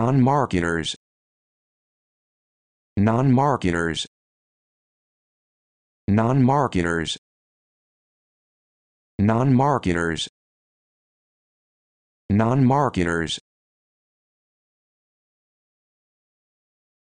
non-marketers non-marketers non-marketers non-marketers non-marketers